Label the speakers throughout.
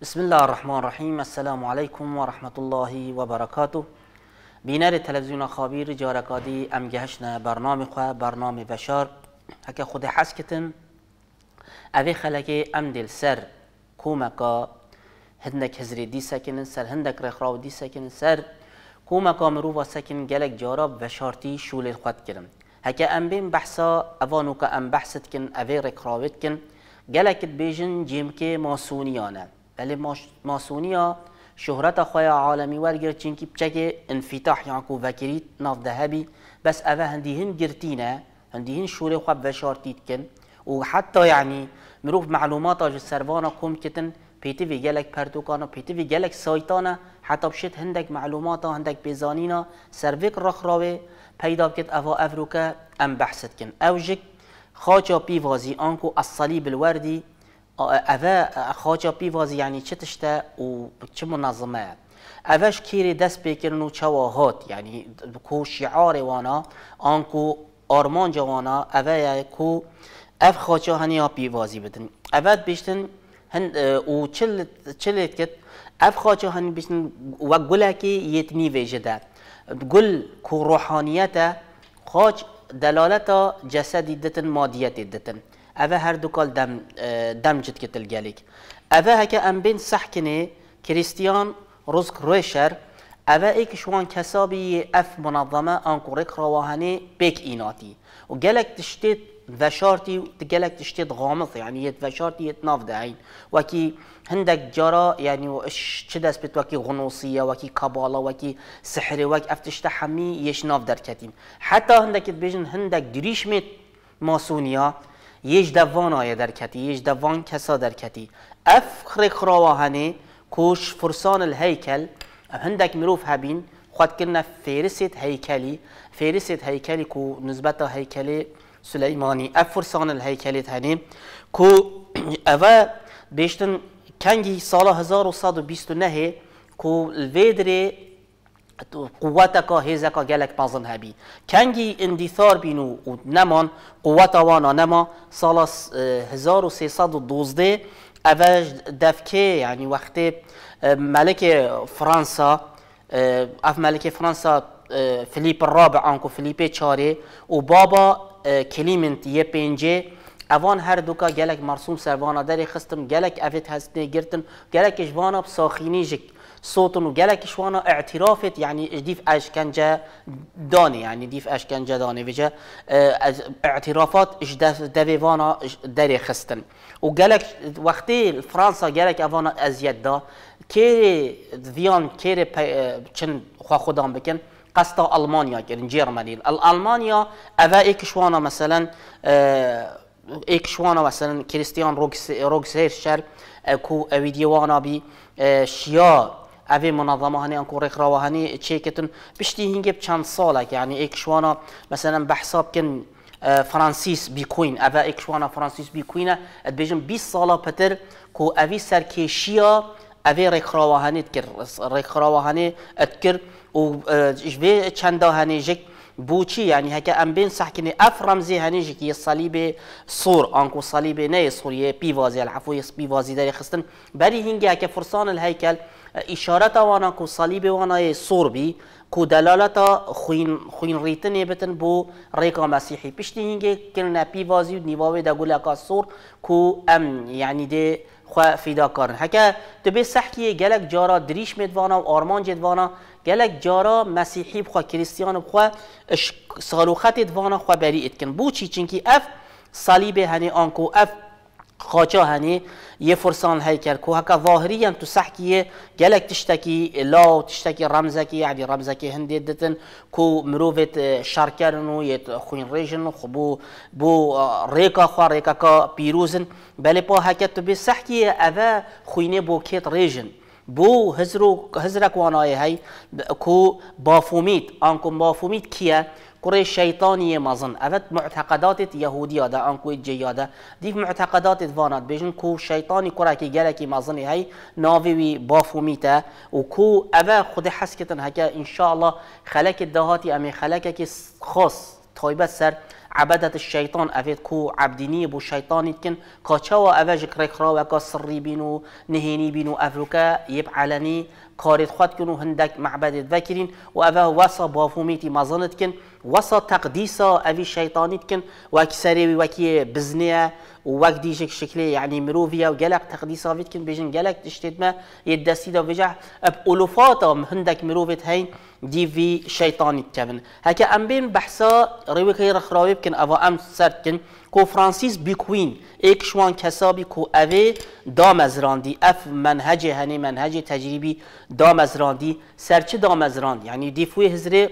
Speaker 1: بسم الله الرحمن الرحیم السلام علیکم و رحمت الله و برکاته بینر تلویزیون خابیر جارکادی امگهش برنامه خواه برنامه بشار هک خود کتن اوی خلقه ام دل سر کومکا هندک هزری دی سکن سر هندک رخراو دی سکنن سر کومکا مرو و سکن گلک و بشارتی شول خود کرن هک ام بین بحثا اوانو که ام بحثت کن اوی رخراوت کن گلکت بیجن جیمک بله ماسونیا شهرت خویا عالمی ورگر چنکی بچک انفتاح یعنکو وکریت ناف دهبی بس اوه هندیهن گرتینه هندیهن شور خواب وشارتیت کن و حتی یعنی مروف معلومات آج سروانا کم کتن پیتی وی گلک پرتوکانا پیتی وی گلک سایتانا حتی بشت هندک معلوماتا هندک بیزانینا سرویک رخ راوی پیدا کت افا افروکا ام بحثت کن او جک خاچا پیوازی آنکو اصالی الوردی اوا خواجا پیوازی یعنی چه تشته و چه منظمه اوش کیری دست بکرن و یعنی کو شعار وانا آنکو آرمان جوانا اوا کو اف خواجا هنیا پیوازی بدن اوا بیشتن هن او چل چلیت کت اف خواجا هنی بیشتن و گل کی یتمی ویجده گل کو روحانیت خواج دلالت جسدی دتن مادیت دتن اوه هر دوکال دم دم جد کتل اوه هکه ام بین کریستیان روزک رویشر اوه ایک شوان کسابی اف منظمه انکوریک رواهنه بیک ایناتی و گلک تشتید وشارتی تقلک تشتیت غامض یعنی یتفشارتی یتنافد عین وکی هندک جرا یعنی وش تشدس بت غنوصیه وکی وکی وکی وکی سحر وکی افتش حمی یش ناف در کتیم حتی هندک بیجن هندک دریش میت یج دوان آیه در کتی دوان کسا در کتی افخر خراواهنه کوش فرسان الهیکل هندک مروف هبین خود کرنا فیرست هیکلی فیرست هیکلی کو نسبت هیکلی سلیمانی اف فرسان الهیکلی تنی کو اوه، بیشتن کنگی سال 1129 کو الویدر قوت کا هیز کا گلک پازن هبی کنگی اندیثار بینو نمان قوت وانا نما سال 1312 اواج دفکه یعنی وقت ملک فرانسا اف ملک فرانسا فلیپ الرابع آنکو فلیپ چاره و بابا کلیمنت یه اون اوان هر که گلک مرسوم سروانا داری خستم گلک افت هستنه گرتن گلکش اجوانا بساخینی جک صوت وجلك شوانا اعترافة يعني ديف أشكنجة داني يعني ديف أشكنجة داني وجه اه، اعترافات إش دفيفانا داري خستن وجلك وقتي فرنسا جلك أفانا أزيد دا كيري ذيان كيري چن خوا خودان بكن قصد ألمانيا كيرن جيرماني الألمانيا أفا إيكشوانا مثلا اه مثلا كريستيان روكس روكسير شر اكو اه، فيديو وانا بي اه، شيا اوی منظمه هنی انکو ریخ روا هنی چه کتن پشتی هنگب چند ساله که یعنی اکشوانا مثلا بحساب کن فرانسیس بیکوین اوه اکشوانا فرانسیس بیکوینه ات بیجم 20 ساله پتر کو اوی سرکیشیا اوی ریخ روا هنی کرد ریخ ات کرد و به چند هنی جک بوچی یعنی هک ام بین سحکنی اف رمزی هنیجی یه صلیب صور آنکو صلیب نه سوریه پیوازی العفو پیوازی داری خستن بری هنگی هک فرسان الهیکل اشارت وانا کو صلیب وانا سوربی کو دلالت خوین خوین ریتن بتن بو ریکا مسیحی پشتی هنگه کن نپی وازی و نیواوی دا گولا کا سور کو ام یعنی ده خو فیدا کارن هکه تو به سحکیه گلک جارا دریش میدوانا و آرمان جدوانا گلک جارا مسیحی بخواه کریستیان بخواه سالوخت دوانا خواه بری اتکن بو چی چنکی اف صلیب هنی آنکو اف قاچا هنی یه فرسان کرد کو هکا ظاهری هم تو سحکیه گلک تشتکی لا و تشتکی رمزکی یعنی رمزکی هندی دتن کو مروفت شرکرن و یه خوین ریجن و بو, بو ریکا خوا ریکا کا پیروزن بله پا هکا تو بی سحکیه اوه خوینه بو کت ریجن بو هزرو هزرک وانای هی کو بافومیت آنکو بافومیت کیه کره شیطانی مازن اوت معتقدات یهودی ده آن کوی جیاده دیف معتقدات وانات بیشن کو شیطانی کره که گله مزنی مازن هی ناوی وی و کو اوه خود حس کتن ان شاء الله خلک دهاتی امی خلک که خاص تایبت سر عبادت شیطان. اوید کو عبدینی بو شیطانی کن کاچا و اوه جکره و اکا سری بینو نهینی بینو افروکا یب علنی کارت خود کن و هندک معبدت وکرین و اوه وسا بافومیتی مزانت کن وسا تقدیسا اوی شیطانیت کن و اکسری وکی بزنیه و وقت دیشک شکلی یعنی مروویه و گلق تقدیسا وید کن بیشن گلق دشتید ما یه دستی دا بجح اب اولوفاتا هندک مروفت هین دی وی شیطانیت کن هکه ام بین بحثا روی که رخراوی بکن اوه ام سرد کن فرانسیس بیکوین ایک شوان کسابی کو اوه دام از راندی اف منهج هنه منهج تجریبی دام از راندی سرچه دام از راند یعنی دیفوی هزره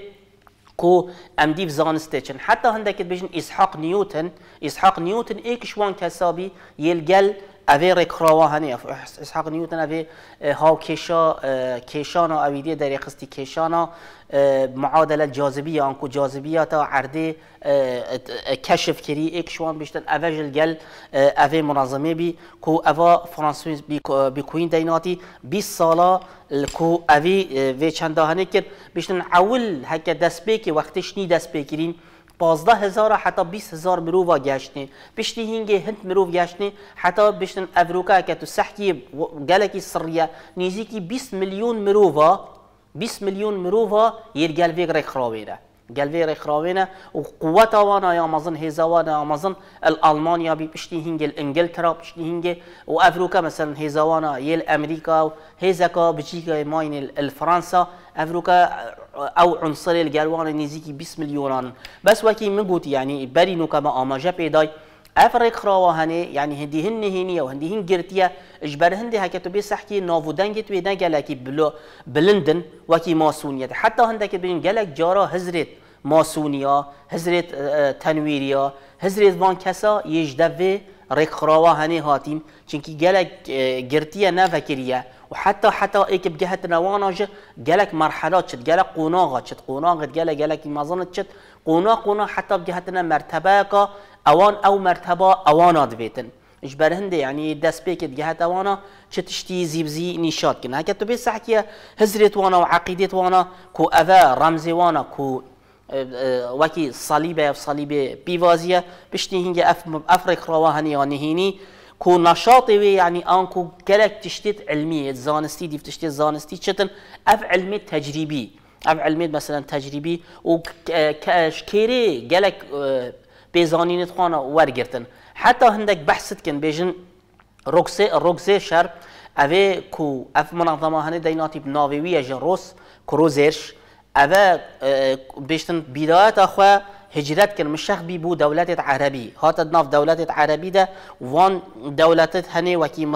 Speaker 1: کو ام دیف زانسته چن حتی که بجن اسحاق نیوتن اسحاق نیوتن ایک شوان کسابی یلگل اوی رکراوا هنی اسحاق نیوتن اوی هاو کشا و اویدی در کشا کشانا معادل جاذبی آنکو جاذبی تا عرده کشف کری ایک شوان بیشتن اوی جلگل اوی منظمه بی کو اوی فرانسویز بی کوین دیناتی 20 سالا کو اوی وی چنده هنی کرد بیشتن اول حکر دست که وقتش نی دست کریم بازده هزار حتی بیست هزار و گشتن پشتی هنگی هند مروف گشتن حتی بشتن افروکا که تو سحکی گلکی سریه نزیکی 20 میلیون مرو و 20 میلیون مرو و یه گلوی رخ خرابیره قلبي رخراوينا وقوة وانا يا مظن الالمانیا بی مظن هنگی الانگل کرا الإنجلترا هنگی و افروکا مثلا هيزا وانا يل أمريكا هيزا كا بجيكا ماين الفرنسا أفريقيا او عنصر الجلوان نزيكي بسم اليوران بس وكي من قوت يعني باري نوكما اما جابي افريك افريق خراوهاني يعني هندي هن هيني او هندي هن جرتيا اجبر هندي هكا تبي سحكي نوفو دنجي تبي دنجي لكي بلو بلندن وكي ماسونيا حتى هندك بين جالك جارا هزريت ماسونيا هزريت آه، آه، تنويريا هزريت بانكسا يجدفي ريك خراوهاني هاتيم چنكي جالك جرتيا آه، نافكريا وحتى حتى ايك بجهه روانا جه جالك مرحلات شت جالك قناغه شت قناغه جالك جالك ما ظنت شت قناغ قناغ حتى بجهتنا مرتبه اوان او مرتبه اوان دويتن ايش برهنده يعني دس بيك جهه وانا چتشتی زيبزي نشاط كن هكا تو بس حكيه وانا وعقيدت وانا كو اذا رمزي وانا كو وكي صليبه صليبه بيوازيه بشتي هنجي اف افرق رواهني ونهيني کو نشاط وی یعنی آن کو گلک تشتیت علمیه زانستی دیف تشتیت زانستی چتن اف علمی تجربی اف علمی مثلا تجربی و کشکری گلک بزانینت خانه ورگرتن حتی هندک بحثت کن بیجن رکسه رکسه شر اوه کو اف منظمه هنه دیناتی ناویوی جن روس کرو اوه بیشتن بیدایت اخوه هجرت کرد مشخ بی بو دولت عربی هات ناف دولت عربی ده وان دولت کی وکی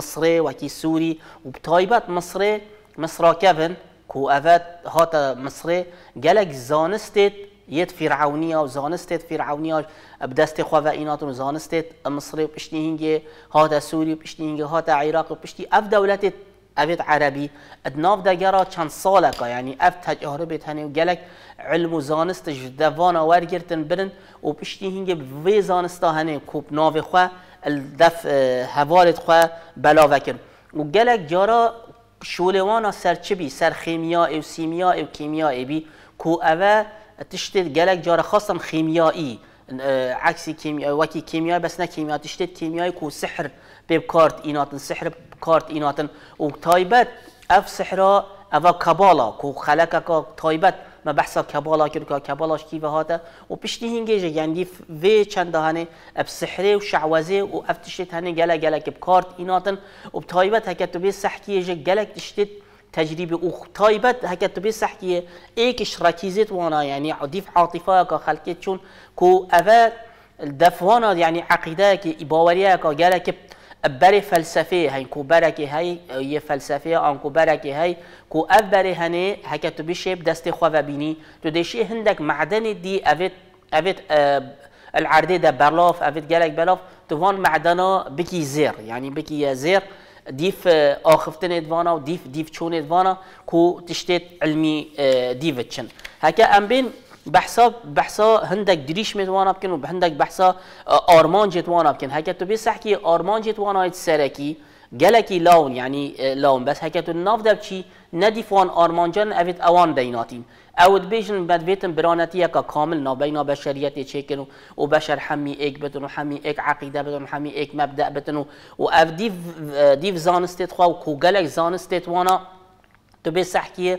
Speaker 1: و کی سوری و بتایبت مصره مصرا کفن کو آفات هات مصره گلک زانستید یت فرعونی و زانستید فرعونی بدست خواه و ایناتون زانستید و پشتی هنگه هات سوری و پشتی هنگه هات عراق و پشتی اف دولت اوید عربی ادناف دگرا چند که یعنی اف تجارب تنی و گلک علم و زانست دوان آور گرتن برن و پشتی هنگه وی زانستا هنه کوب ناو خواه دف هوالت خواه بلا وکر و گلک جارا شولوانا سر چه بی سر خیمیا او سیمیا او کیمیا بی کو اوه تشتید گلک جارا خواستم خیمیایی عکسی کیمیا وکی کیمیا بس نه کیمیا اشتید کیمیای کو سحر به کارت ایناتن سحر کارت ایناتن و تایبت اف سحرا اوا کبالا کو خلق کا تایبت ما بحثا کبالا کرد که کبالاش کی به هاته و پشتی هنگیجه یعنی و چند دهانه اب سحره و شعوزه و افتشت هنه گله گله که کارت ایناتن و تایبت هکتو به سحکیجه گلک تشتید تجربه طيبت هكا تبي كي ايك ركيزت وانا يعني عديف عاطفه كخلقت شون كو افا الدفوانا يعني عقيده كي باوريه كجالك بر فلسفه هاي كو برك هاي يه فلسفه ان كو برك هاي كو افبر هكا تبي بشيب دست خو ببینی تو دشی هندك معدن دي افت افت آه، العرده ده برلاف افت جالك بلاف تو معدنا بكي زير يعني بكي زير دیف اخفتن ادوانا ودیف دیف چون ادوانا کو تشتت علمي ديفتشن هكا ام بين بحثا بحثا هندك دريش متوانا بكن هندک بحثا آرمان جتوانا بکن هکا تو بیسح که آرمان جتوانا هیت لون گلکی لاون یعنی لاون بس هکتو تو دب چی ندیفوان آرمانجان اوید اوان دیناتیم. او دبیژن بد ویتن برانتی کا کامل نابینا بشریت چیکن و بشر همی ایک بتن و همی ایک عقیده بتن و همی ایک مبدع بتن و او دیو دیو زانستت خو کوگلک زانستت وانا تو به سحکیه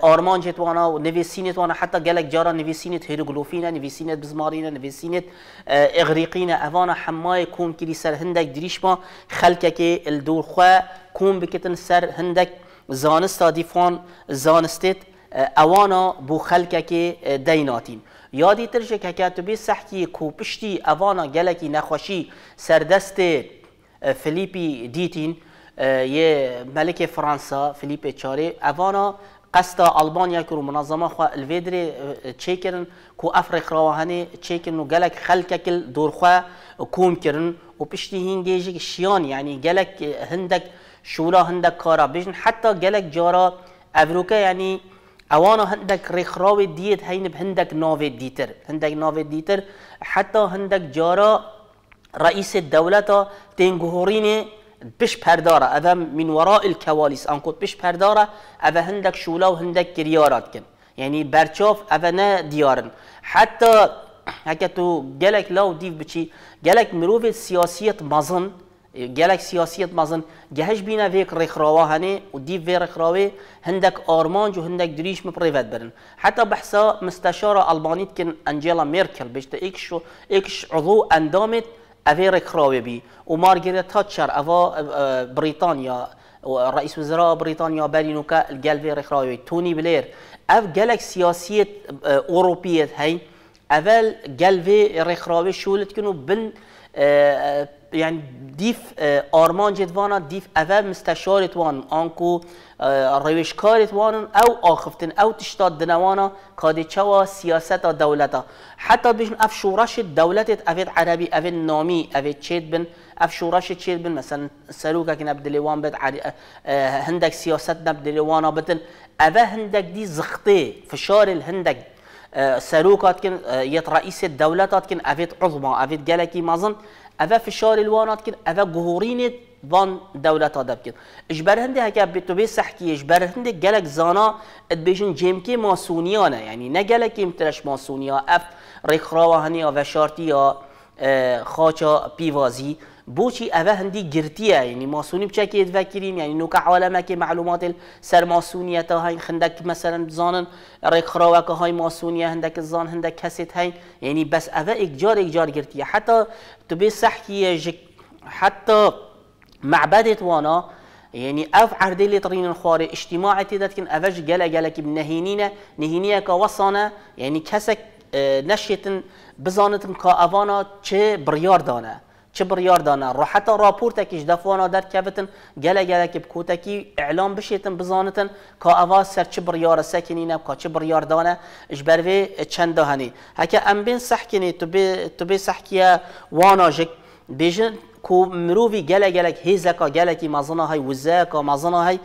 Speaker 1: آرمان جتوانا و نویسینت وانا حتی گلک جارا نویسینت هیروگلوفینه نویسینت بزمارینه نویسینت اه، اغریقینا اوانا حمای کون کلی سر هندک دریش ما خلکه که الدور خواه کون بکتن سر هندک زانستا دیفان زانستت اوانا بو خلکه که دیناتین یادی ترشه که بی سحکی کوپشتی اوانا گلکی نخوشی سردست فلیپی دیتین یه ملک فرانسا فلیپ چاره اوانا قصد البانیا که رو منظمه خو الویدری چه کرن کو افریق رواهنه چه کرن و گلک خلک کل دورخوا کوم کرن و پشتی هنگیجی شیان یعنی گلک هندک شورا هندک کارا بیشن حتی گلک جارا افروکه یعنی اوانا هندک دیت دیت هینب هندک نافی دیتر هندک نافی ديتر حتى هندك جارا رئیس الدولة تنگهورين بش پرداره اوه من وراء الکوالیس انکوت بش پرداره اوه هندک شولا و هندک گریارات کن یعنی برچاف اوه نه دیارن حتی هکه تو گلک لاو دیو بچی گلک مروف سیاسیت مزن جالك سياسية مازن جهش بينا فيك ڕێکخراوە هەنێ و دی vê هندك هەندێک وهندك و هەندێک برن حتى ڕێڤێت برن حتا كن أنجيلا ميركل ئەنجێلا مێرکل إكش ئێکش عضو أندامت أفي ڕێکخراوێ بي ومارغريت تاتشر أفا بريطانيا رئيس وزراء بريطانيا بارينوكا الجالفي رخراوي توني بلير اف جالك سياسية اوروبية هاي اول جالفي رخراوي شولت كنو بن يعني ديف اه، آرمان جدوانا ديف اول مستشارت وان رويش اه، روشکارت وانون او آخفتن او تشتاد دنوانا كادي چوا سياسات دولتا حتى بیشن اف شورش دولتت افيد عربي افيد نامي افيد چيد بن اف شورش چيد بن مثلا سلوکا که نبدلیوان بد اه، هندک سیاست نبدلیوانا بتن افا هندك دي زخطي فشار الهندك سلوكات كن يت رئيس الدولة كن أفيد عظمى أفيد جالكي مازن اوه فشار الوانات کرد اوه گهورین وان دولت آداب کرد اش برهنده هکه به تو سحکی اش برهنده گلک زانا ات بیشن جمکی ماسونیانه یعنی نه گلک ماسونیا اف رخراوهنی و شارتی یا خاچا پیوازی او ئەە هەندی گرتیە یعنی ماسونی یعنی بەکرین عالمه که معلومات سر ماسونیه تا هاین که مەسەرن بزانن خراوکه های ماسونیه هەندێک زان هەندێک کسیت یعنی بس بس اجار اکجار جار گرتیە حتی تو بێ سەحکیە حتی معبدت وانا يعني اف عرضي لي طرين الخواري اجتماع تيدتكن افج جلا جلاك بنهينينا نهينيه كوصانا يعني كسك نشيتن بزانتن كافانا چه بریار دانه چه بڕیار دانا که بتن دەفۆنا دەرکەوتن گەلەگەلێکی بکوتەکی اعلام بشیتن بزانتن کە ئەوا سەر چ بڕیارە سەکنینە بکە چ بڕیاردانە ژبەروێ چند دهانی هەکە ام بین به تو به سەحکیە واناژێک بیجن کو مروی گله گله هیزه کا گله کی مزنه های وزه کا مزنه های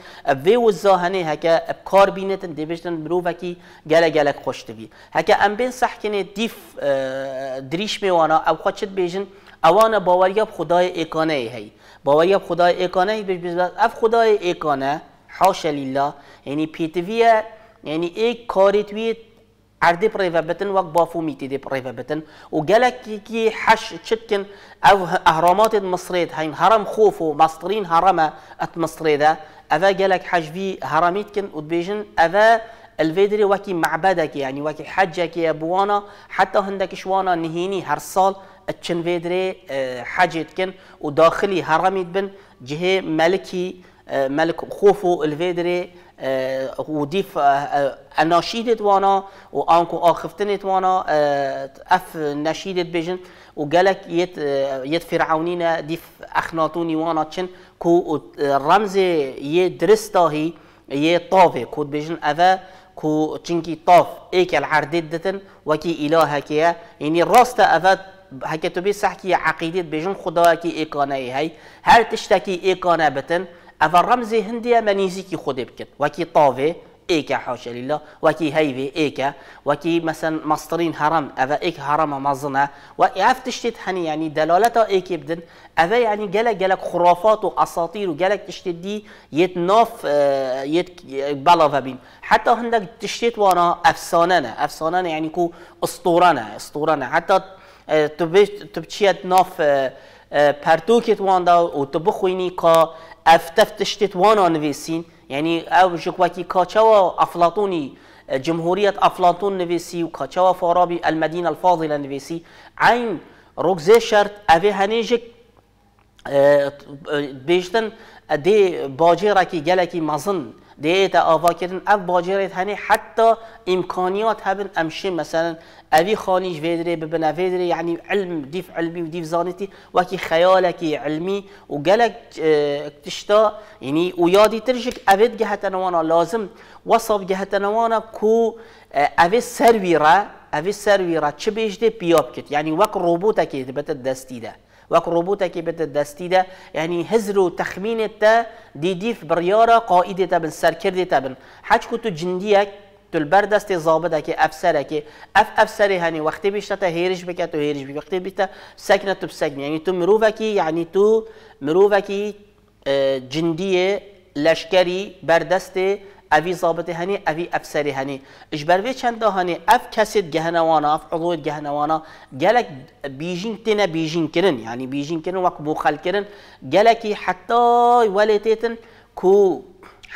Speaker 1: وی وزه هنه هکه کار بینتن دیبشتن مروی کی گله گله خوش دوی هکه ام بین صح دیف دریش میوانا او خوشت بیجن اوان باوریاب خدای اکانه هی باوریاب خدای اکانه هی بش بس اف خدای اکانه حاش لله یعنی پیتویه یعنی ایک کاری توی عردي بريفا بتن وقت بافو بافومي تدي بريفا بتن وقالك كي حش تشتكن او اهرامات المصريد هين هرم خوفو مصرين هرمه اتمصريدا اذا قالك حج في هرميتكن ودبيجن اذا الفيدري وكي معبدك يعني وكي حجك يا بوانا حتى هندك شوانا نهيني سال اتشن فيدري آه، حاجت كن وداخلي هرميت بن جهة ملكي آه، ملك خوفو الفيدري آه، وديف اناشيدت وانا وانكو اخفتنت وانا اف نشيدت بجن وقالك يت يت فرعونينا ديف اخناتوني وانا تشن كو رمز يدرستاهي يطافي كود بيجن اذا كو تشنكي طاف ايك العرددتن وكي الهك يعني راست اذا هكا تبي سحكي عقيدة بيجن خدواكي إيقاني هاي هل تشتكي إيقانا بتن أفا رمزي هندية منيزي كي خدي بكت وكي طافي إيكا حاشا لله وكي هيفي إيكا وكي مثلا مصطرين هرم أذا إيك هرم مظنة وإعف تشتت حني يعني دلالتها إيكي بدن أذا يعني جلك جلك خرافات وأساطير وجلك تشتت دي يتناف يت آه، بلافا بين حتى هندك تشتت وانا أفساننا أفساننا يعني كو أسطورانا أسطورانا حتى تو بیش تو بچیت ناف پرتوکت واندا و تو بخوینی کا افتفتشتت وانا نویسین یعنی او جکواکی کاچوا افلاطونی جمهوریت افلاطون نویسی و کاچوا فارابی المدینه الفاضله نویسی عین رگزه شرط اوه هنیجک بیشتن دی باجی گلکی مزن دیت آوا کردن اف باجرت هنی حتی امکانیات هبن امشی مثلا اوی خانیش ویدره ببنا ویدره یعنی علم دیف علمی و دیف زانتی وکی خیالکی علمی و گلک اکتشتا یعنی او یادی ترشک اوید گهت نوانا لازم وصف گهت نوانا کو اوی سروی را اوی چه بیشده پیاب کت یعنی وک روبوت که دبت دستیده وەک ڕۆبوتێکی بێتە دەستیدا یعنی يعني هزر و تەخمینێت تا دیدیف بڕیاە تا بن تا بن حچ و تو جندیەک تلبەر دەستی اف ئەفسەرەکە ئەف ئەفسەری هەنی تا بیشتە هێرش تو و هێرش وەختی بیتە سەکنە تو سەگنی ینی يعني تو مرۆڤکی یعنی يعني تو مرۆڤکی آه، جندیە لەشکری بەردەستی اوی ضابط هنی اوی افسری هنی اش بروی چند هنی اف کسید گهنوانا اف عضوید گهنوانا گلک بیجین تنه بیجین کرن یعنی بیجین کرن وقت بوخل کرن گلکی حتی ولی تیتن کو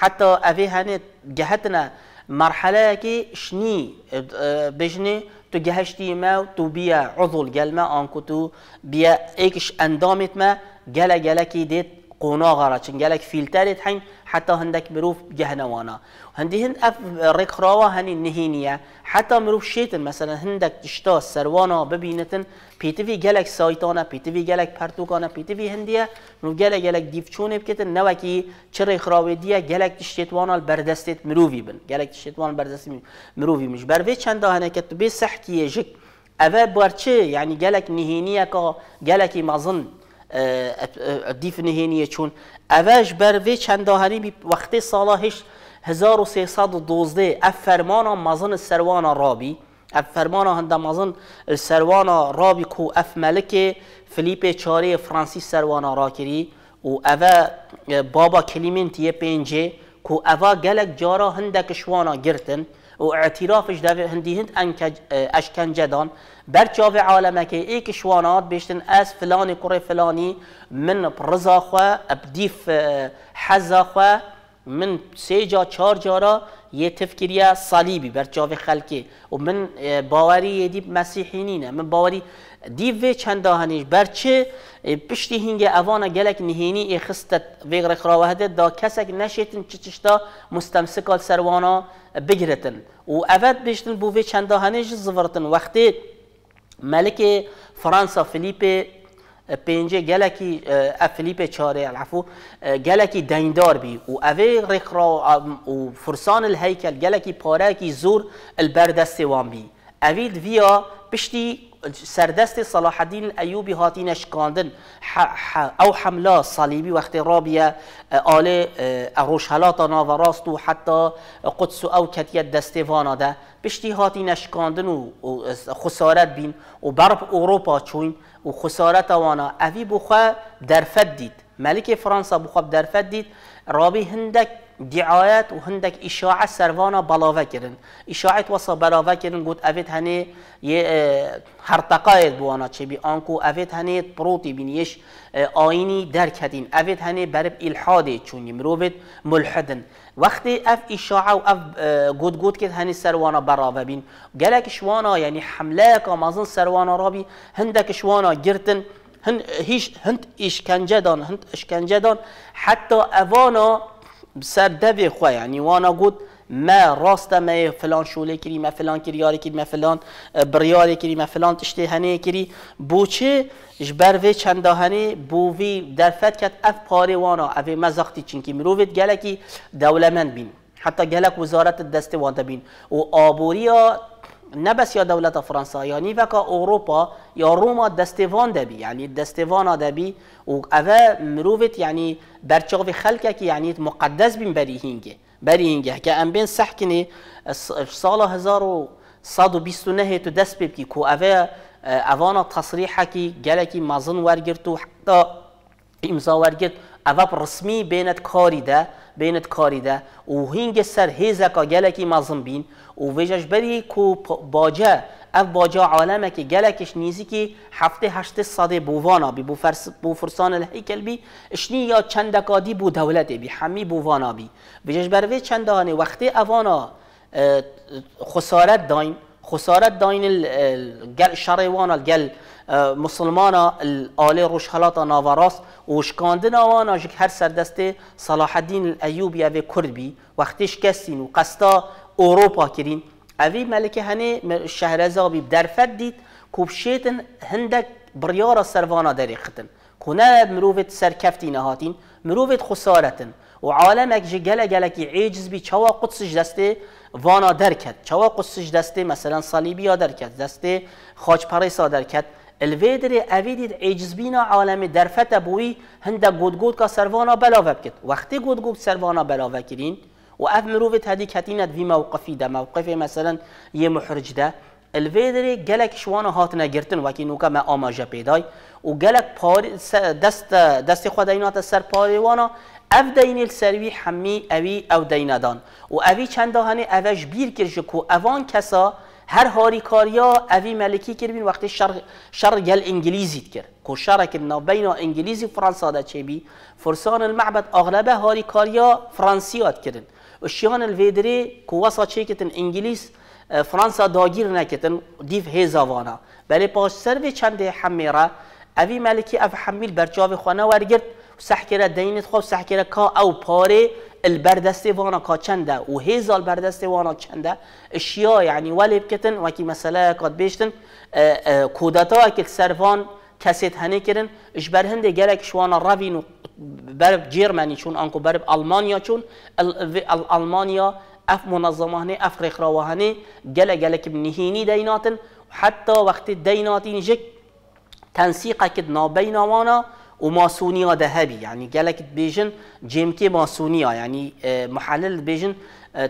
Speaker 1: حتی اوی هنی جهتنا مرحله کی شنی بجنه تو گهشتی ما تو بیا عضو گلمه، آنکو تو بیا ایکش اندامت ما گله گله کی دید قونا غرا چنگلك فيلترت حين حتى هندك مروف جهنوانا هندي هند اف ريك راوا هني نهينية حتى مروف شيتن مثلا هندك تشتا سروانا ببينتن بيتي في جلك سايتانا بيتي في جلك پرتوكانا بيتي في هندية مروف جلك جلك ديفچونه بكتن نوكي چر ريك راوي ديا جلك تشتوانا البردستت مروفي بن جلك تشتوانا البردستت مروفي مش بروي چندا هنكت بي صحكي جك أفا بارچه يعني جلك نهينية كا جلك مظن دیف نهینیه چون اواج بر وی بی وقتی و هشت 1312 اف فرمانا مازن سروانا رابی اف فرمانا هنده مازن سروانا رابی کو اف ملک فلیپ چاره فرانسی سروانا راکری و اوه بابا کلیمنت یه کو اوه گلک جارا هنده کشوانا گرتن و اعترافش در هندی هند اشکنجدان بر چاوی عالمه که ای کشوانات بیشتن از فلانی کره فلانی من رزاخوا ابدیف حزاخوا من سه جا چهار جارا یه تفکریه صلیبی بر چاوی خلکی و من باوری دیب مسیحینینه من باوری دیو چنداهنیش برچه پشتی هنگ اوانا گلک نهینی ای خستت ویغر ده دا کسک نشیتن چچشتا مستمسکال سروانا بگیرتن و اوت بشتن بووی چنداهنیش زورتن وقتی ملک فرانسا فلیپ پنجه گلکی افلیپ چاره العفو گلکی دیندار بی و اوه رخرا و فرسان الهیکل گلکی کی زور البردست وان بی اوید ویا پشتی سردست صلاح الدین ایوبی هاتی نشکاندن او حمله صلیبی وقتی رابیه آل روشهلاتا ناوراست و حتی قدس او کتیت دسته ده بشتی هاتی نشکاندن و خسارت بین و برب اروپا چوین و خسارت وانا اوی بخواه درفت دید ملک فرانسا بخواه درفت دید رابی هندک دعایت و هندک اشاعت سروانا بلاوه کردن اشاعت واسا بلاوه کردن گود اوید هنه یه هرتقایت بوانا چه بی آنکو اوید هنی پروتی بین آینی درک کدین اوید هنی برب الحاده چونی مروبت ملحدن وقتی اف اشاعه و اف گود گود که هنی سروانا براوه بین گلک شوانا یعنی حمله که مازن سروانا بی، هندک شوانا گرتن هند هیش هند اشکنجه دان هند اشکنجه دان حتی اوانا سر دوی خواه یعنی وانا گود ما راست ما فلان شوله کری ما فلان کریاری کری ما فلان بریاری کری ما فلان تشته هنه کری بوچه جبر وی چنده هنه در درفت کت اف پاره وانا اف مزاختی چنکی مروویت گلکی دولمند بین حتی گلک وزارت دست وانده بین و ها نه بس یا دولت فرانسا یعنی وکا اروپا یا روما دستوان دبی یعنی دستوان دبی و اوه مروفت یعنی برچاو خلقه که یعنی مقدس بین بری هنگه بری هنگه که ام بین سحکنه سال 1129 تو دست کی که اوه اوانا تصریحه که گلکی مزن ورگرتو حتی امضا اواب رسمی بینت کاری ده بینت کاری ده و هنگ سر هیزه که گلکی مظم بین و ویجاش بری کو باجه اف باجه عالمه که گلکش نیزی که هفته هشت ساده بووانا بی بو فرسان الحیکل بی اشنی یا چند بو دولت بی حمی بووانا بی ویجاش بروی چند وقتی اوانا خسارت داین خسارت داین گل شریوان گل مسلمان روش روشحالاتا نواراس و شکاندن آوانا که هر سردست صلاح الدین الایوبی اوی کرد بی وقتش کسین و قصدا اروپا کرین اوی ملکه هنه ازابی درفت دید کبشیتن هندک بریار سروانا داری ختن کنه مروفت سرکفتی نهاتین مروفت خسارتن و عالم جه گله عجز بی چوا قدسش دسته وانا درکت چوا قدسش دسته مثلا صلیبی ها در دسته درکت در کرد الویدر اویدید اجزبینا عالم درفت بوی هنده گودگود کا سروانا بلاوه کرد وقتی گودگود سروانا بلاوه و اف مروفت هدی کتینت وی موقفی ده موقف مثلا یه محرج ده الویدر گلک شوانا هات نگرتن وکی نوکا ما آماجه پیدای و گلک دست, دست خود اینات سر پاریوانا اف دینیل سروی حمی اوی او دیندان و اوی چنداهنه اوش بیر کرش که اوان کسا هر هاریکاریا اوی ملکی کرد بین وقتی شر شر گل انگلیزی کرد شر که بین انگلیزی فرانسا ده چه بی فرسان المعبد اغلب هاریکاریا فرانسیات کردن اشیان الویدری کو وسا چه کتن انگلیس فرانسا داگیر نکتن دیف زوانا بله پاش سر و چند حمیره اوی ملکی اف حمیل برچاو خانه ورگرد سحكرة دینت خو سحكرة كا او پاره البردسته وانا کا چنده و هزا البردسته وانا چنده اشیاء يعني یعنی ولي بكتن وكي مسألة کات بيشتن كودتا اكل سروان کسیت هنی کردن اش برهنده هنده گلک شوانا روین و برب جرمنی چون انکو برب آلمانیا چون آلمانیا اف منظمه هنه اف راوه هنه گلک گلک نهینی دیناتن حتی وقتی دیناتین جک تنسیقه کد نابین وماسونية ذهبي يعني جالك بيجن جيمكي ماسونية يعني محلل بيجن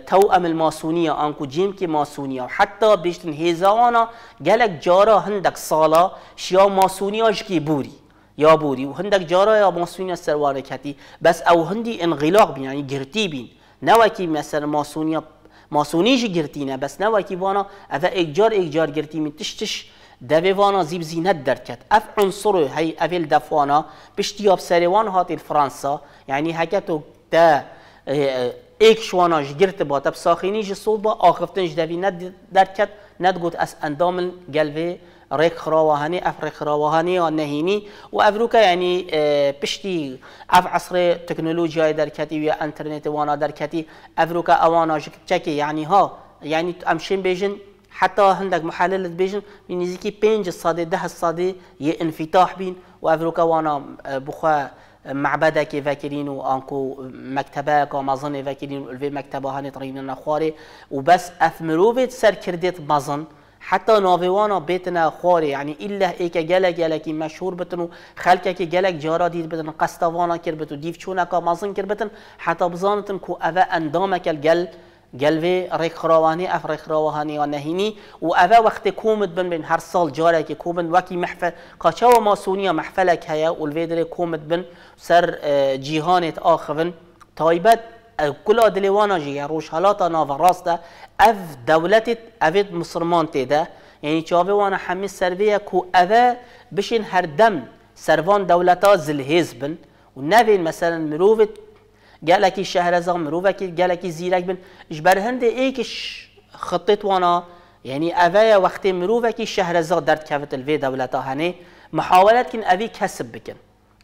Speaker 1: توأم الماسونية أنكو جيمكي ماسونية وحتى بيشتن هيزاوانا جالك جارا هندك صالة شيا ماسونية جكي بوري یا بوری و هندک جارا یا ماسونی سروانه بس او هندی انغلاق بین یعنی گرتی بین نوکی مثلا ماسونی ماسونیش گرتی نه بس نواکی وکی وانا جار اکجار اکجار گرتی من تشتش، دوی زیب زینت در کت اف عنصر هی اول دفوانا بشتیاب سریوان هاتی فرانسا یعنی هکتو ده ایک شوانا جگرت با تب ساخینی با آخفتن دوی ند در ند گوت از اندام گلوه ریک خراوهانی اف ریک یا نهینی و افروکا یعنی پشتی اف عصر تکنولوژی در کتی و انترنت وانا در کتی افروکا اوانا جکچکی یعنی ها یعنی امشین بیجن حتى هندك محلل بيجن من يزكي بينج الصادي ده الصادي ينفتح بين وافروكا وانا بخوا معبدك فاكرين وانكو مكتبك ومازن فاكرين الفي مكتبه هاني طريقنا خواري وبس اثمروفيت سر كرديت مازن حتى نافوانا بيتنا خواري يعني الا إيكا جالك یلکی مشهور بتنو خلکه كي گلک جارا ديت بتن قستوانا كربتو بتو دیف مزن مازن حتى بزانتن كو أفا أندامك الجل گلوی ریخراوانی اف ریخراوانی یا نهینی و اوه وقت کومد بن بین هر سال جاره که کومد وکی محفل قاچا و ماسونی محفل که هیا اولوی کومد بن سر جیهانت آخوین تایبت کل ادلوانا جی روش یعنی هلاتا نافا راستا اف دولتت افيد مسلمان تيدا يعني یعنی چاوی وانا حمیس سربیا کو اوه بشین هر دم سروان دولتا زلهیز بن ونافین مثلا مروفت گلکی شهر از مروفکی گلکی زیرک بن اش برهنده ایکش خطیت وانا یعنی اوه وقتی مروفکی شهر از درد کفت الوی دولتا هنه محاولت کن اوی کسب بکن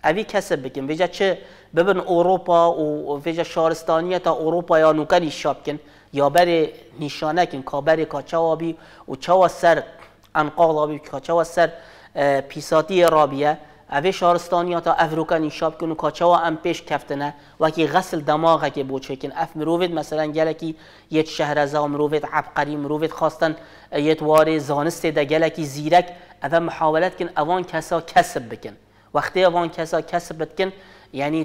Speaker 1: اوی کسب بکن ویجا چه ببن اروپا و ویجا شارستانیه تا اروپا یا نوکنی شاب کن یا بر نشانه کن که بر کچوابی و چه سر و چه سر پیساتی رابیه اوه شارستانیاتا افروکانی شاب کنو کاچا و هم پیش کفتنه و اکی غسل دماغه که بود چکن اف مروید مثلا گلکی یه شهر زا مروید عبقری مروید خواستن یه واری زانسته ده گلکی زیرک اوه محاولت کن اوان کسا کسب بکن وقتی اوان کسا کسب بکن یعنی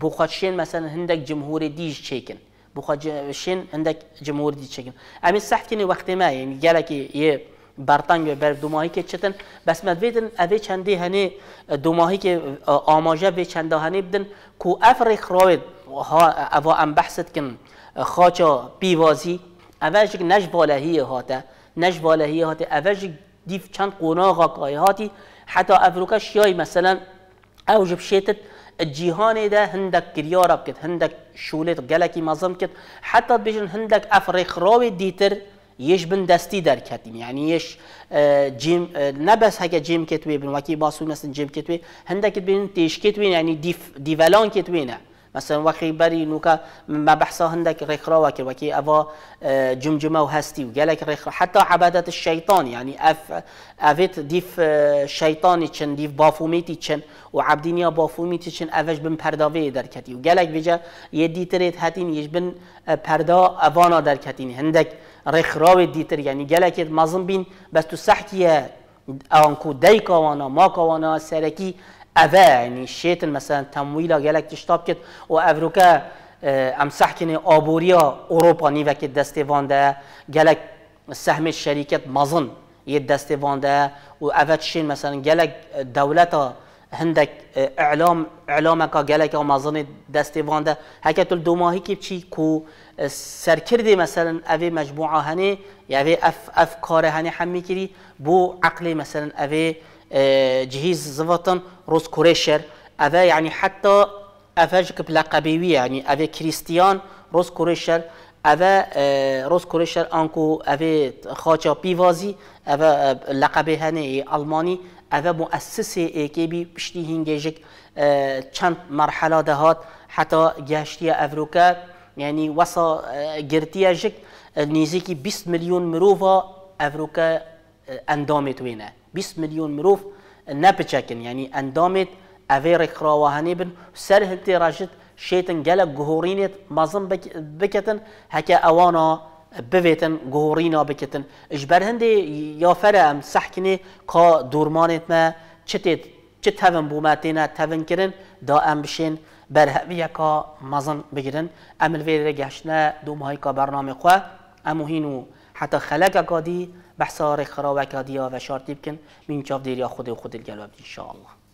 Speaker 1: بخوادشین مثلا هندک جمهور دیش چکن بخوادشین هندک جمهور دیش چکن امین صحت کنی وقتی ما یعنی گلکی یه برتنگ بر دو ماهی که چتن بس مدویدن اوی چندی هنی دو ماهی که آماجه وی چنده هنی بدن کو افر خراوید اوه ام بحثت کن خاچا پیوازی اوش نش بالهی هاته نش بالهی هاته اوش دیف چند قناغا قایه هاتی حتی افروکش یای مثلا اوجب شیتت جیهانی ده هندک کریارب بکت، هندک شولت گلکی مزم کد حتی بیشن هندک افرخراوی دیتر یش بن دستی در کتیم یعنی یش جیم نه جیم کتوی بن وکی باسو جیم کتوی هندک کت بین تیش کتوی یعنی دیف دیولان کتوی نه مثلا وقتی بری نوکا ما بحثا هندک رخرا وکی وکی اوا جمجمه و گله رخرا حتی عبادت الشیطان یعنی اف شیطانی، شیطانی چن دیف چن چن و عبدینیا بافومیتی چن افش بن پرداوی در و گلک بیجا یه دیتریت هاتین یش بن پردا اوانا در هندک. هندک رخراوی دیتر یعنی گلک مەزم بین بەست و سەحتیە ماکا دەیکەوانە سرکی اوه یعنی شیت مثلا تمویل تەمویلا گلک تشتاب کت و ئەڤروکە ئەم سەحکردنی ئابوووریە دسته نیڤەکە دەستێواندە سهم شریکت مازن یه دسته دەستێواندە و هندک شین اعلام گەلێک گلک هەندێک ئەعلام ئەعلامەکە گەلێکە مەزنی دەستێواندە هەکەتل دوماهیکی چی کو سرکردی مثلا اوی مجموعه هنی یا اوی اف, اف کار هنی هم میکری بو عقلی مثلا اوی جهیز زفتن روز کوریشر اوی یعنی حتی افج که قبیوی یعنی اوی کریستیان روز کوریشر اوه روز کوریشر آنکو اوه خاچا پیوازی اوه لقبه هنی آلمانی اوه مؤسس ایکی بی پشتی هنگیجک چند مرحله دهات حتی گشتی افروکه یعنی وەسە گرتیەژک نزیکی 20 میلیۆن مروفا افروكا ئەندامێت وێنە 20 میلیۆن مروف نەپچەکن یعنی ئەندامێت ئەvê ڕێکخراوە هەنێ بن سەر هەتێ ڕژت شێتن گەلە گوهۆڕینێت مەزم بکەن هەکە ئەوانە ببێتن گۆڕینا بکەن ژبەر هەندێ یافەرە ئەم سەحکنێ کا دوورمانێتمە چتێت چ تەون دا ئەم بر کا یکا مزن بگیرن عمل ویر گشنه دو ماهی که برنامه خواه اموهینو حتی خلق اکادی بحثار رخ خراب اکادی و شارتی بکن مینچاف دیریا خود خود الگلوه ان